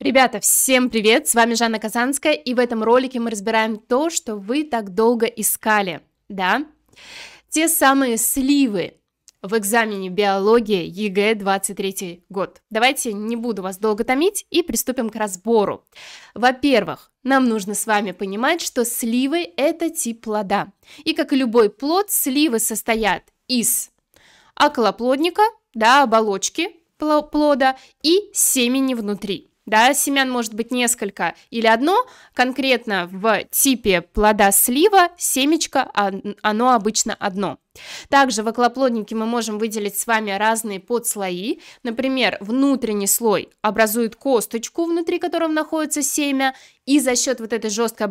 Ребята, всем привет! С вами Жанна Казанская, и в этом ролике мы разбираем то, что вы так долго искали, да? Те самые сливы в экзамене биологии ЕГЭ 23 год. Давайте не буду вас долго томить и приступим к разбору. Во-первых, нам нужно с вами понимать, что сливы – это тип плода. И как и любой плод, сливы состоят из околоплодника, да, оболочки плода и семени внутри да, семян может быть несколько или одно, конкретно в типе плода слива семечко, а, оно обычно одно. Также в околоплодники мы можем выделить с вами разные подслои. Например, внутренний слой образует косточку, внутри которого находится семя, и за счет вот этой жесткой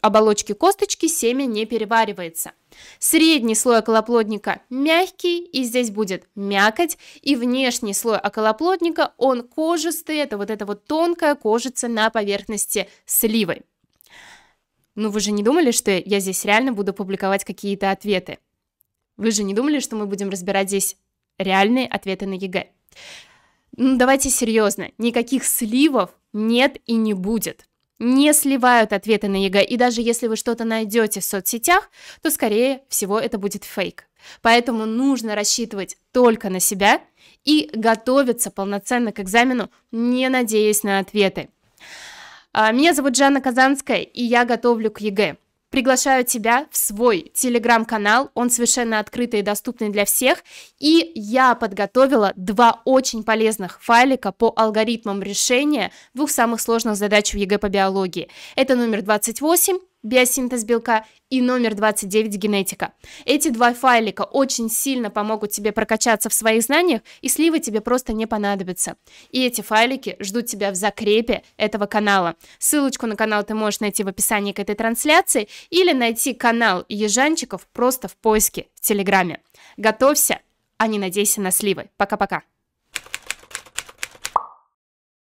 оболочки косточки семя не переваривается. Средний слой околоплодника мягкий, и здесь будет мякоть, и внешний слой околоплодника, он кожистый, это вот эта вот тонкая кожица на поверхности сливы. Ну вы же не думали, что я здесь реально буду публиковать какие-то ответы? Вы же не думали, что мы будем разбирать здесь реальные ответы на ЕГЭ? Ну, давайте серьезно, никаких сливов нет и не будет. Не сливают ответы на ЕГЭ, и даже если вы что-то найдете в соцсетях, то, скорее всего, это будет фейк. Поэтому нужно рассчитывать только на себя и готовиться полноценно к экзамену, не надеясь на ответы. А, меня зовут Жанна Казанская, и я готовлю к ЕГЭ. Приглашаю тебя в свой телеграм-канал, он совершенно открытый и доступный для всех. И я подготовила два очень полезных файлика по алгоритмам решения двух самых сложных задач в ЕГЭ по биологии. Это номер 28 биосинтез белка и номер 29 генетика. Эти два файлика очень сильно помогут тебе прокачаться в своих знаниях, и сливы тебе просто не понадобятся. И эти файлики ждут тебя в закрепе этого канала. Ссылочку на канал ты можешь найти в описании к этой трансляции или найти канал Ежанчиков просто в поиске в Телеграме. Готовься, а не надейся на сливы. Пока-пока.